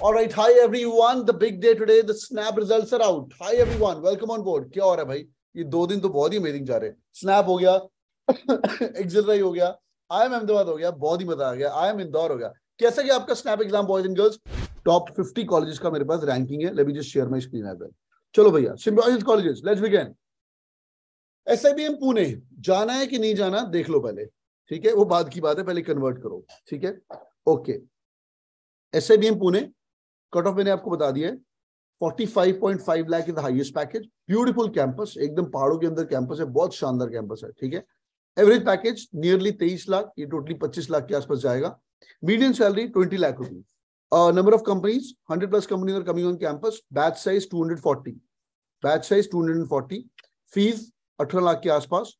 All right, hi everyone. The big day today. The snap results are out. Hi everyone, welcome on board. क्या हो रहा है भाई? ये दो दिन तो बहुत ही अमेजिंग जा रहे हैं. Snap हो गया, एक्सिलराई हो गया, I am Ahmedabad हो गया, बहुत ही मजा आ गया. I am Indore हो गया. कैसा गया आपका snap exam boys and girls? Top 50 colleges का मेरे पास ranking है. Let me just share my screen as well. चलो भैया, Symbiosis colleges, let's begin. S I B M Pune जाना है कि नहीं जाना देख लो पहले ठीक है वो बाद की बात है पहले कन्वर्ट करो ठीक है okay S I B M Pune cut off मैंने आपको बता दिया forty five point five lakh is the package beautiful campus एकदम पहाड़ों के अंदर कैंपस है बहुत शानदार कैंपस है ठीक है एवरेज पैकेज नियरली तेईस लाख ये टोटली पच्चीस लाख के आसपास जाएगा medium salary twenty lakh rupees number of companies hundred plus company on campus batch size two hundred forty batch size two hundred forty fees अठारह लाख के आसपास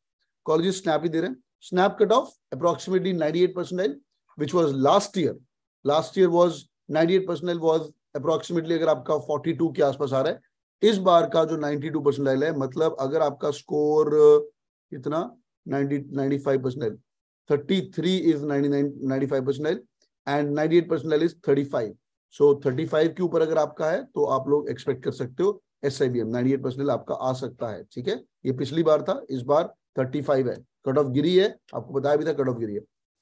कॉलेज स्नैप ही दे रहे हैं snap cut off approximately ninety eight percentile which was last year last year was ninety eight percentile was approximately अगर आपका forty two के आसपास आ रहा है इस बार का जो नाइनटी टू परसेंटाइल है मतलब अगर आपका स्कोर कितना ninety ninety five percentile three is nine 99 five percentile and eight percentile is thirty five so thirty five के ऊपर अगर आपका है तो आप लोग एक्सपेक्ट कर सकते हो S I B M ninety eight percentage आपका आ सकता है ठीक है ये पिछली बार था इस बार थर्टी फाइव है कट ऑफ गिरी है आपको बताया भी था कट ऑफ गिरी है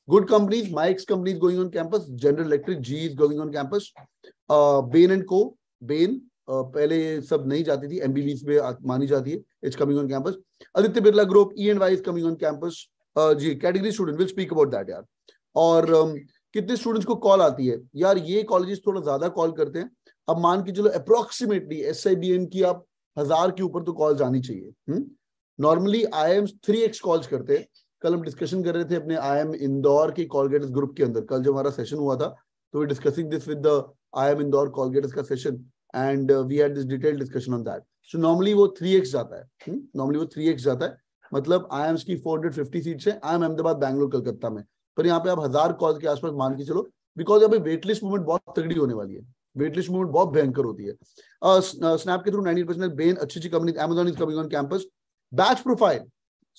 good companies mix companies going on campus general electric G is going on campus Bain and co Bain पहले सब नहीं जाती थी एमबीबीज में मानी जाती है it's coming on campus Aditya Birla group E and Y is coming on campus G category student will speak about that यार और um, कितने स्टूडेंट्स को कॉल आती है यार ये कॉलेजेस थोड़ा ज्यादा कॉल करते हैं अब मान के चलो अप्रोक्सीमेटली एस की आप हजार के ऊपर तो कॉल आनी चाहिए normally I M three X calls करते हैं कल हम डिस्कशन कर रहे थे अपने आई एम इंदौर के कॉलगेट ग्रुप के अंदर कल जो हमारा सेशन हुआ था तो we discussing this with the I M Indore call get का session and we had this detail discussion on that so normally वो थ्री एक्स जाता है नॉर्मली हम्म? वो थ्री एक्स जाता है मतलब आई एम्स की फोर हंड्रेड फिफ्टी सीट्स है आई एम अहमदाबाद बैंगलोर कलकत्ता में पर यहाँ पे आप हजार कॉल के आसपास मान के चलो बिकॉज यहाँ पे मूवमेंट बहुत तगड़ी होने वाली है वेटलिस्ट मूवमेंट बहुत भयंकर होती है स्नैप के थ्रू नाइनटी परसेंट बेन अच्छी अच्छी company Amazon is coming on campus batch profile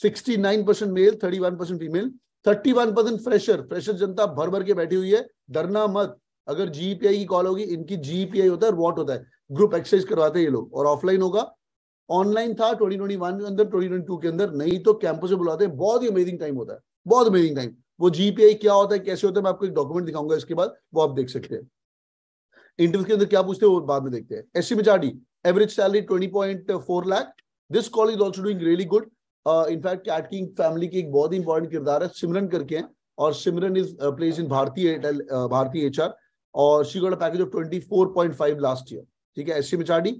sixty nine percent male thirty one percent female thirty one percent fresher fresher जनता भर भर के बैठी हुई है डरना मत अगर जीपीआई की कॉल होगी इनकी जीपीआई होता है वॉट होता है ग्रुप एक्सरसाइज करवाते हैं ये लोग और ऑफलाइन होगा ऑनलाइन था ट्वेंटी ट्वेंटी वन के अंदर ट्वेंटी ट्वेंटी टू के अंदर नहीं तो कैंपस में बुलाते हैं बहुत ही अमेजिंग टाइम होता है बहुत अमेजिंग टाइम वो जीपीआई क्या होता है कैसे होता है मैं आपको एक डॉक्यूमेंट दिखाऊंगा इसके बाद वो आप देख सकते हैं इंटरव्यू के अंदर क्या पूछते हैं वो बाद में देखते हैं एस सी मिचाडी average salary twenty point four lakh this call is also doing really good in fact CAT king family की एक बहुत ही इंपॉर्टेंट किरदार है सिमरन करके हैं और सिमरन इज प्लेस इन भारतीय uh, भारतीय एच आर और she got package of twenty four point five last year ठीक है एस सी मिचाडी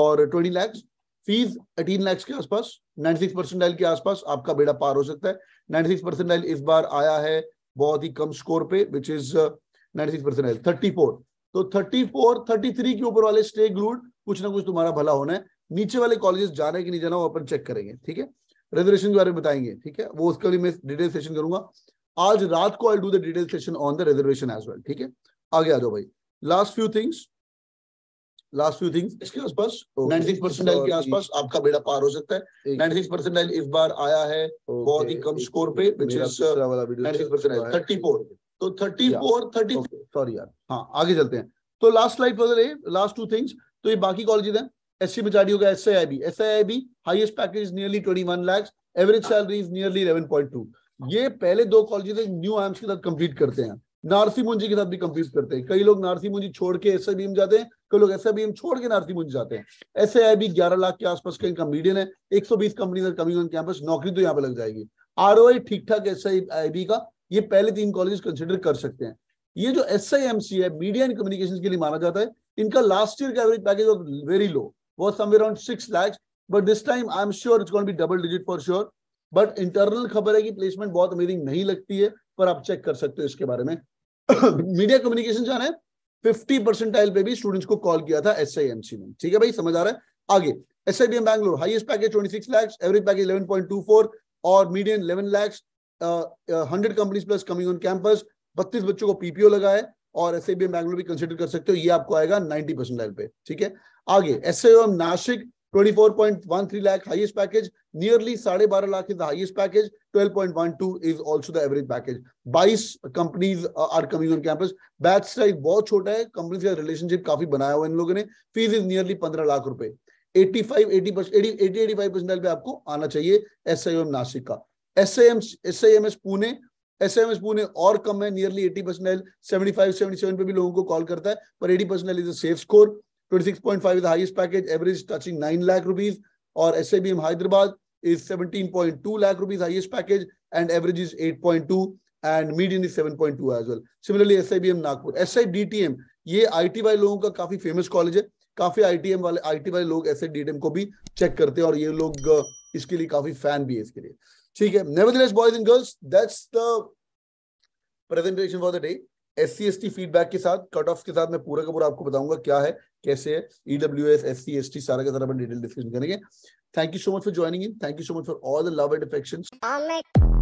और twenty lakhs fees eighteen lakhs के आसपास नाइनटी सिक्स परसेंट परसेंटाइल के आसपास आपका बेड़ा पार हो सकता है नाइनटी सिक्स परसेंट परसेंटाइल इस बार आया है बहुत ही कम स्कोर पे which is ninety six percent percentile thirty four तो 34, 33 के ऊपर वाले स्टे ग्लूड कुछ ना कुछ तुम्हारा भला होना है नीचे वाले कॉलेजेस जाने की नहीं जाना वो अपन चेक करेंगे ठीक है रिजर्वेशन के बारे में बताएंगे ठीक है वो उसका भी मैं डिटेल सेशन करूंगा आज रात को I do the detail session on the reservation as well ठीक है आगे आ जाओ भाई last few things last few things इसके आसपास 96 परसेंटाइल के आसपास आपका बेटा पार हो सकता है 96 परसेंटाइल इस बार आया है बहुत ही कम स्कोर पे विच इज 96 थर्टी फोर तो थर्टी फोर थर्टी सॉरी यार हाँ आगे चलते हैं तो last slide for last two things तो ये बाकी कॉलेजेस हैं एससी बिचारियों का S I I B S I I B highest package nearly twenty one lakhs average salary is nearly eleven point two ये पहले दो कॉलेजेस न्यू एम्स के साथ कंप्लीट करते हैं नारसी मुंजी के साथ भी कंप्लीट करते हैं कई लोग नारसी मुंजी छोड़ के एस आई जाते हैं कई लोग एस आई छोड़ के नारसी मुंजी जाते हैं एस आई बी ग्यारह लाख के आसपास का इनका मीडियन है एक सौ बीस कंपनी कमिंग ऑन कैंपस नौकरी तो यहाँ पे लग जाएगी आर ओ आई ठीक ठाक एस आई बी का ये पहले तीन कॉलेज कंसिडर कर सकते हैं ये जो एस आई एम सी है मीडिया एंड कम्युनिकेशन के लिए माना जाता है इनका लास्ट ईयर का एवरेज पैकेज वेरी लो वो समाउंड six lakhs but this time I am sure it's be double digit for sure but internal खबर है कि प्लेसमेंट बहुत अमेजिंग नहीं लगती है पर आप चेक कर सकते हो इसके बारे में मीडिया कम्युनिकेशन जाना है फिफ्टी परसेंटाइल पे भी स्टूडेंट्स को कॉल किया था एस आई एम सी ने ठीक है भाई समझ आ रहा है आगे S I B M Bangalore highest package twenty six lakhs average package eleven point two four और medium eleven lakhs hundred companies plus coming on campus बत्तीस बच्चों को पीपीओ लगा है और एस आई बैंगलोर भी कंसिडर कर सकते हो ये आपको आएगा नाइनटी लेवल पे ठीक है आगे एस नासिक पैकेज नियरली साढ़े बारह lakh is the highest package twelve point one two is also the average package बाईस companies are coming on campus batch size बहुत छोटा है कंपनी का रिलेशनशिप काफी बनाया हुआ है इन लोगों ने फीस इज नियरली पंद्रह लाख रुपए percent eighty eighty five percent पे आपको आना चाहिए एस नासिक का पुणे पुणे और कम है nearly eighty percent seventy five seventy seven पे भी लोगों को कॉल करता है पर eighty percent is safe score twenty six point five is highest package average touching nine lakh rupees और S I B M Hyderabad is 17.2 lakh rupees highest package and average is 8.2 and median is 7.2 as well similarly SIBM Nagpur SIDTM ये IT वाले लोगों का काफी famous college है काफी ITM वाले IT वाले लोग एम को भी चेक करते हैं और ये लोग इसके लिए काफी फैन भी है इसके लिए ठीक है nevertheless boys and girls that's the presentation for the day S C feedback के साथ कट ऑफ के साथ मैं पूरा का पूरा आपको बताऊंगा क्या है कैसे है E W S S C S T सारा का सारा अपन डिटेल डिस्कशन करेंगे thank you so much for joining in thank you so much for all the love and affection